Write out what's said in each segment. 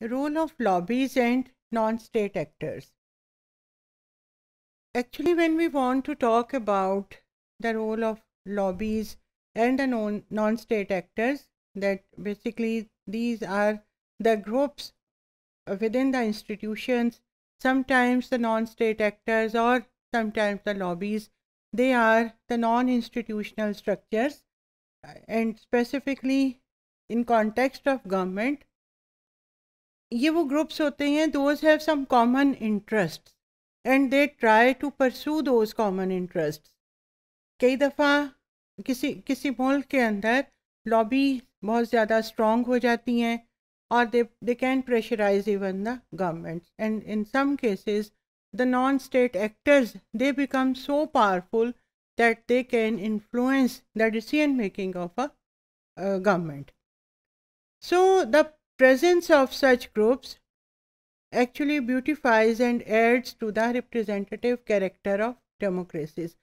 Role of lobbies and non-state actors. Actually, when we want to talk about the role of lobbies and the non-state actors, that basically these are the groups within the institutions, sometimes the non-state actors or sometimes the lobbies, they are the non-institutional structures and specifically in context of government, ये वो groups होते हैं those have some common interest and they try to pursue those common interest कई दफ़ा किसी किसी मुल्क के अंदर लॉबी बहुत ज़्यादा स्ट्रॉन्ग हो जाती हैं और they they can pressurise even the government and in some cases the non state actors they become so powerful that they can influence the decision making of a government so the Presence of such groups actually beautifies and adds to the representative character of democracies.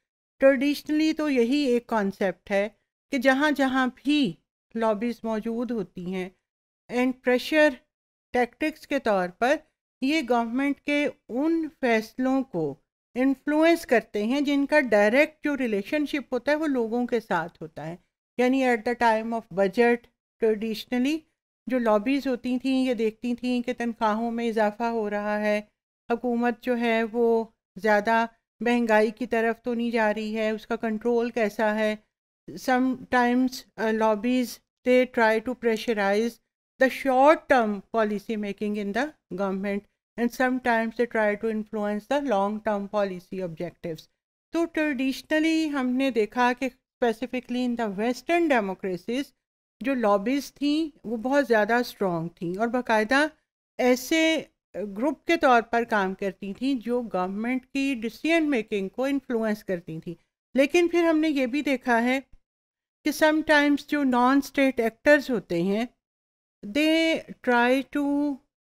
traditionally to yahi ek concept hai ki jahan jahan bhi lobbies maujood hoti hain and pressure tactics ke taur par ye government ke un faislon ko influence करते हैं जिनका direct जो relationship होता है वो लोगों के साथ होता है यानी at the time of budget traditionally जो लॉबीज़ होती थी ये देखती थी कि तनख्वाहों में इजाफा हो रहा है हकूमत जो है वो ज़्यादा महंगाई की तरफ तो नहीं जा रही है उसका कंट्रोल कैसा है sometimes lobbies they try to pressurise the short term policy making in the government and sometimes they try to influence the long term policy objectives तो ट्रेडिशनली हमने देखा कि specifically in the western democracies जो lobbies थी वो बहुत ज़्यादा strong थी और बाकायदा ऐसे ग्रुप के तौर पर काम करती थी जो गवर्नमेंट की डिसीजन मेकिंग को इन्फ्लुएंस करती थी लेकिन फिर हमने ये भी देखा है कि समटाइम्स जो नॉन स्टेट एक्टर्स होते हैं they try to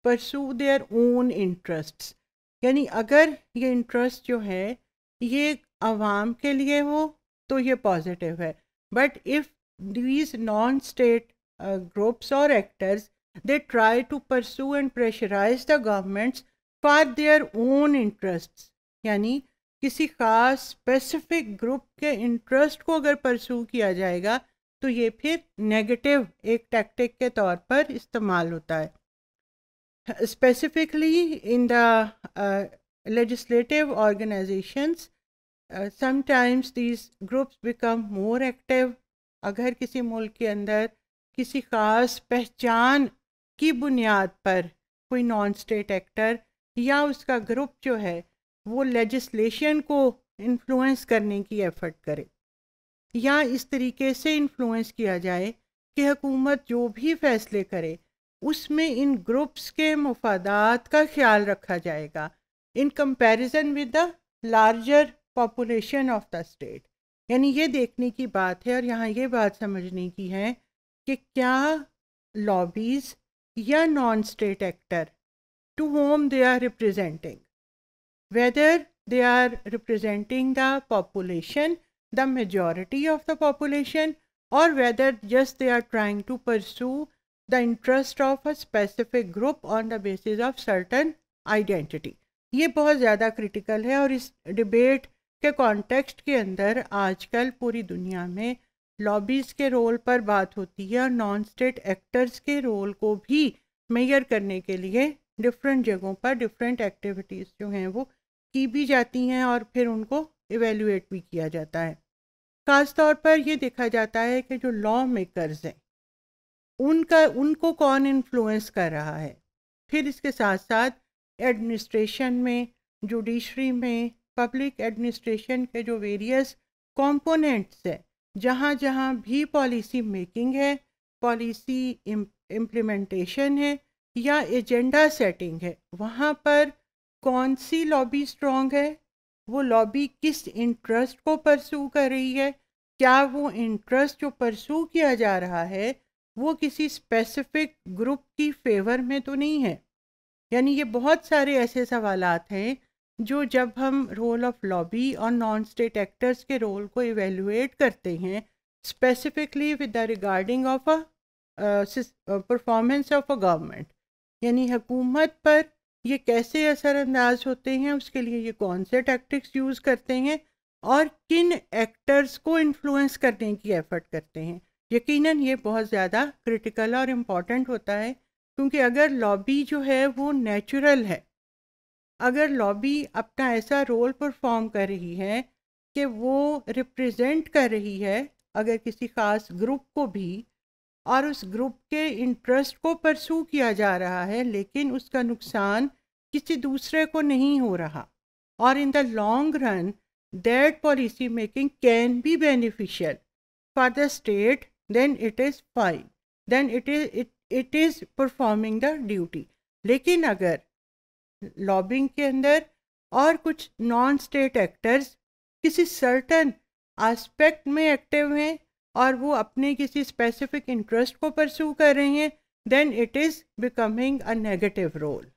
pursue their own interests यानी अगर ये इंटरेस्ट जो है ये आवाम के लिए हो तो ये पॉजिटिव है but if these non state uh, groups or actors they try to pursue and pressurize the governments for their own interests किसी खास स्पेसिफिक ग्रुप के इंटरेस्ट को अगर परसू किया जाएगा तो ये फिर नेगेटिव एक टैक्टिक के तौर पर इस्तेमाल होता है specifically in the legislative organisations sometimes these groups become more active अगर किसी मुल्क के अंदर किसी ख़ास पहचान की बुनियाद पर कोई नॉन स्टेट एक्टर या उसका ग्रुप जो है वो लेजिस्लेशन को इन्फ्लुएंस करने की एफर्ट करे या इस तरीके से इन्फ्लुएंस किया जाए कि हुकूमत जो भी फैसले करे उसमें इन ग्रुप्स के मफादात का ख्याल रखा जाएगा in comparison with the larger population of the state यानी ये देखने की बात है और यहाँ ये बात समझने की है कि क्या लॉबीज या non state actor to whom they are representing whether they are representing the population the majority of the population और whether just they are trying to pursue the interest of a specific group on the basis of certain identity ये बहुत ज़्यादा critical है और इस debate के context के अंदर आजकल पूरी दुनिया में लॉबीज के रोल पर बात होती है और नॉन स्टेट एक्टर्स के रोल को भी मेयर करने के लिए डिफरेंट जगहों पर डिफरेंट एक्टिविटीज़ जो हैं वो की भी जाती हैं और फिर उनको इवेल्युएट भी किया जाता है ख़ास तौर पर ये देखा जाता है कि जो लॉ मेकर्स हैं उनका उनको कौन इन्फ्लुएंस कर रहा है फिर इसके साथ साथ एडमिनिस्ट्रेशन में जुडिशरी में पब्लिक एडमिनिस्ट्रेशन के जो वेरियस कंपोनेंट्स है जहाँ जहाँ भी पॉलिसी मेकिंग है पॉलिसी इम्प्लीमेंटेशन है या एजेंडा सेटिंग है वहाँ पर कौन सी लॉबी स्ट्रॉन्ग है वो लॉबी किस इंटरेस्ट को परसू कर रही है क्या वो इंटरेस्ट जो परसू किया जा रहा है वो किसी स्पेसिफिक ग्रुप की फेवर में तो नहीं है यानी ये बहुत सारे ऐसे सवालात हैं जो जब हम रोल ऑफ लॉबी और नॉन स्टेट एक्टर्स के रोल को इवेलुएट करते हैं specifically with the regarding of a performance of a government यानी हुकूमत पर ये कैसे असरअंदाज होते हैं उसके लिए ये कौन से टैक्टिक्स यूज़ करते हैं और किन एक्टर्स को इन्फ्लुएंस करने की एफर्ट करते हैं यकीनन ये बहुत ज़्यादा क्रिटिकल और इम्पॉर्टेंट होता है क्योंकि अगर लॉबी जो है वो नेचुरल है अगर लॉबी अपना ऐसा रोल परफॉर्म कर रही है कि वो रिप्रेजेंट कर रही है अगर किसी ख़ास ग्रुप को भी और उस ग्रुप के इंटरेस्ट को परसू किया जा रहा है लेकिन उसका नुकसान किसी दूसरे को नहीं हो रहा और in the long run that policy making can be beneficial for the state then it is fine then it is it is performing the duty लेकिन अगर लॉबिंग के अंदर और कुछ नॉन स्टेट एक्टर्स किसी सर्टन आस्पेक्ट में active हैं और वो अपने किसी स्पेसिफिक इंटरेस्ट को परस्यू कर रहे हैं then it is becoming a negative role